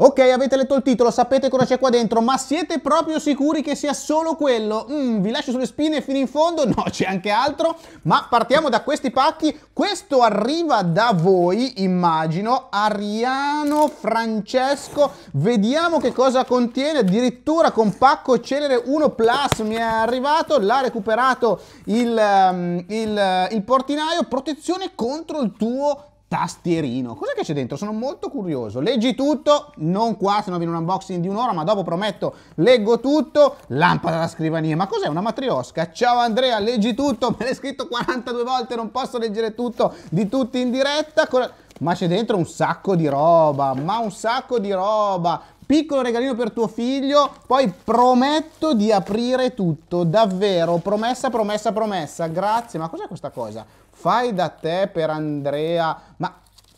Ok, avete letto il titolo, sapete cosa c'è qua dentro, ma siete proprio sicuri che sia solo quello? Mm, vi lascio sulle spine fino in fondo? No, c'è anche altro, ma partiamo da questi pacchi. Questo arriva da voi, immagino, Ariano Francesco. Vediamo che cosa contiene, addirittura con pacco Celere 1 Plus mi è arrivato, l'ha recuperato il, ehm, il, il portinaio, protezione contro il tuo tastierino. Cos'è che c'è dentro? Sono molto curioso. Leggi tutto, non qua, se no viene un unboxing di un'ora, ma dopo prometto leggo tutto. Lampada da scrivania, ma cos'è? Una matriosca? Ciao Andrea, leggi tutto, me l'hai scritto 42 volte, non posso leggere tutto di tutti in diretta. Ma c'è dentro un sacco di roba, ma un sacco di roba. Piccolo regalino per tuo figlio, poi prometto di aprire tutto, davvero, promessa, promessa, promessa, grazie, ma cos'è questa cosa? fai da te per Andrea, ma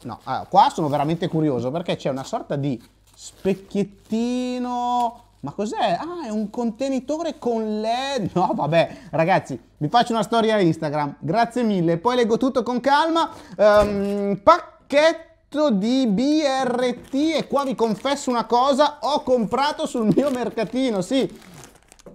no, allora, qua sono veramente curioso perché c'è una sorta di specchiettino, ma cos'è? Ah, è un contenitore con led, no vabbè, ragazzi, vi faccio una storia Instagram, grazie mille, poi leggo tutto con calma, um, pacchetto di BRT e qua vi confesso una cosa, ho comprato sul mio mercatino, sì,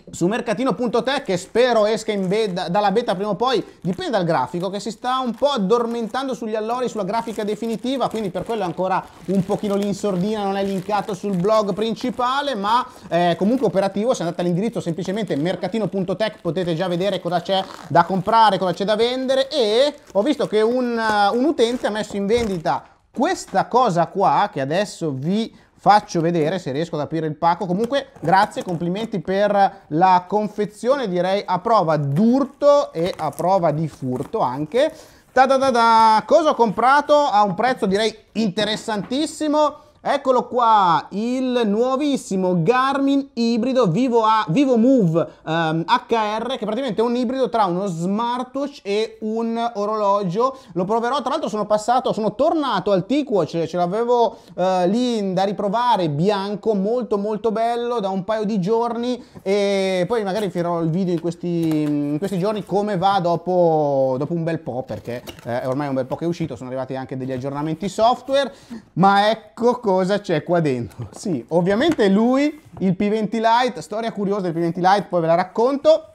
su mercatino.tech che spero esca beta, dalla beta prima o poi, dipende dal grafico che si sta un po' addormentando sugli allori sulla grafica definitiva, quindi per quello è ancora un pochino l'insordina, non è linkato sul blog principale, ma eh, comunque operativo, se andate all'indirizzo semplicemente mercatino.tech potete già vedere cosa c'è da comprare, cosa c'è da vendere e ho visto che un, eh, un utente ha messo in vendita questa cosa qua, che adesso vi faccio vedere se riesco ad aprire il pacco. Comunque, grazie, complimenti per la confezione, direi a prova d'urto e a prova di furto anche. Ta da da da! Cosa ho comprato a un prezzo direi interessantissimo? Eccolo qua, il nuovissimo Garmin ibrido Vivo, A, Vivo Move um, ehm, HR, che praticamente è un ibrido tra uno smartwatch e un orologio. Lo proverò, tra l'altro sono passato, sono tornato al T-Watch, ce l'avevo uh, lì da riprovare, bianco, molto molto bello, da un paio di giorni e poi magari farò il video in questi, in questi giorni come va dopo, dopo, un bel po', perché eh, ormai è un bel po' che è uscito, sono arrivati anche degli aggiornamenti software, ma ecco cosa c'è qua dentro. Sì, ovviamente lui, il P20 Lite, storia curiosa del P20 Lite, poi ve la racconto.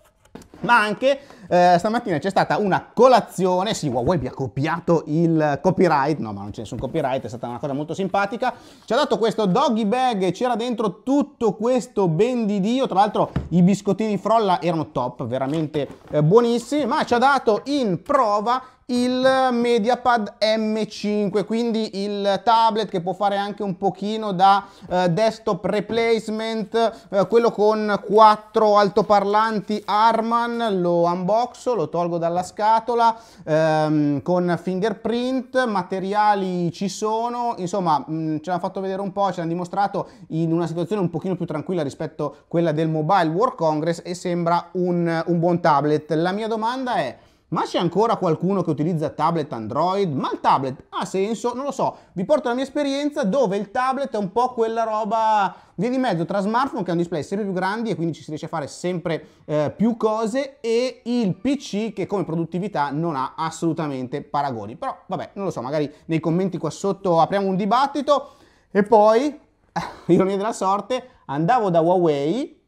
Ma anche eh, stamattina c'è stata una colazione, sì Huawei mi ha copiato il copyright, no ma non c'è nessun copyright, è stata una cosa molto simpatica, ci ha dato questo doggy bag, c'era dentro tutto questo ben di Dio, tra l'altro i biscottini frolla erano top, veramente eh, buonissimi, ma ci ha dato in prova il MediaPad M5, quindi il tablet che può fare anche un pochino da eh, desktop replacement, eh, quello con quattro altoparlanti Arman, lo unboxo, lo tolgo dalla scatola, ehm, con fingerprint, materiali ci sono, insomma mh, mm, ce l'hanno fatto vedere un po', ce l'hanno dimostrato in una situazione un pochino più tranquilla rispetto a quella del Mobile World Congress e sembra un, un buon tablet. La mia domanda è ma c'è ancora qualcuno che utilizza tablet Android? Ma il tablet ha senso? Non lo so, vi porto la mia esperienza dove il tablet è un po' quella roba via di mezzo tra smartphone che ha un display sempre più grandi e quindi ci si riesce a fare sempre eh, più cose e il PC che come produttività non ha assolutamente paragoni. Però vabbè, non lo so, magari nei commenti qua sotto apriamo un dibattito e poi, ironia della sorte, andavo da Huawei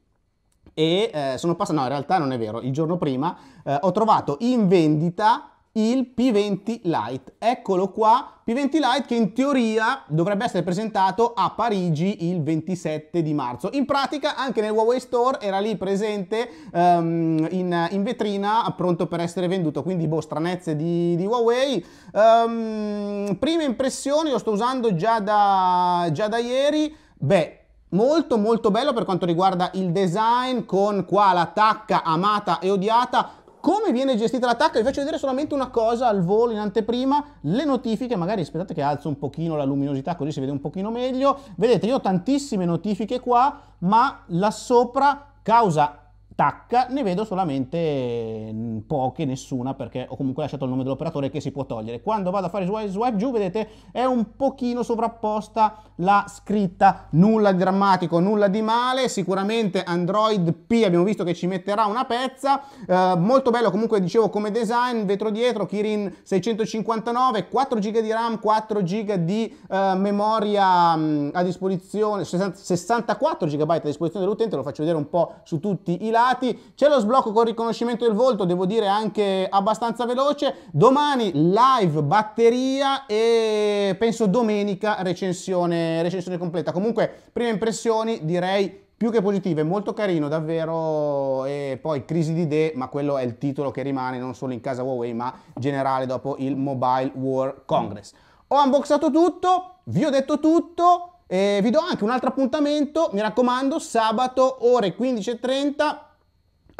e eh, sono passato, no in realtà non è vero, il giorno prima eh, ho trovato in vendita il P20 Lite, eccolo qua, P20 Lite che in teoria dovrebbe essere presentato a Parigi il 27 di marzo, in pratica anche nel Huawei Store era lì presente um, in, in, vetrina pronto per essere venduto, quindi boh stranezze di, di Huawei, um, prime impressioni lo sto usando già da, già da ieri, beh molto molto bello per quanto riguarda il design con qua l'attacca amata e odiata come viene gestita l'attacca? vi faccio vedere solamente una cosa al volo in anteprima le notifiche magari aspettate che alzo un pochino la luminosità così si vede un pochino meglio vedete io ho tantissime notifiche qua ma là sopra causa tacca, ne vedo solamente mm, poche, nessuna, perché ho comunque lasciato il nome dell'operatore che si può togliere. Quando vado a fare swipe, swipe giù, vedete, è un pochino sovrapposta la scritta, nulla di drammatico, nulla di male, sicuramente Android P abbiamo visto che ci metterà una pezza, eh, molto bello comunque dicevo come design, vetro dietro, Kirin 659, 4 GB di RAM, 4 GB di eh, memoria mm, a disposizione, 64 GB a disposizione dell'utente, lo faccio vedere un po' su tutti i lati, dati, c'è lo sblocco con riconoscimento del volto, devo dire anche abbastanza veloce, domani live batteria e penso domenica recensione, recensione completa. Comunque prime impressioni direi più che positive, molto carino davvero e poi crisi di idee, ma quello è il titolo che rimane non solo in casa Huawei ma generale dopo il Mobile World Congress. Ho unboxato tutto, vi ho detto tutto, vi do anche un altro appuntamento, mi raccomando sabato ore 15.30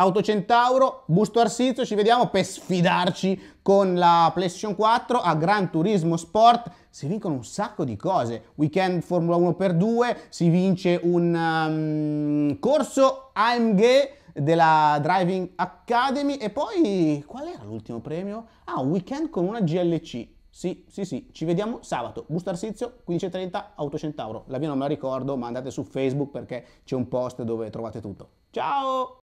Autocentauro, Busto Arsizio, ci vediamo per sfidarci con la PlayStation 4 a Gran Turismo Sport. Si vincono un sacco di cose. Weekend Formula 1 per 2, si vince un um, corso AMG della Driving Academy e poi qual era l'ultimo premio? Ah, un weekend con una GLC. Sì, sì, sì, ci vediamo sabato, Busto Arsizio, 15.30, Autocentauro. La via non me la ricordo, ma andate su Facebook perché c'è un post dove trovate tutto. Ciao!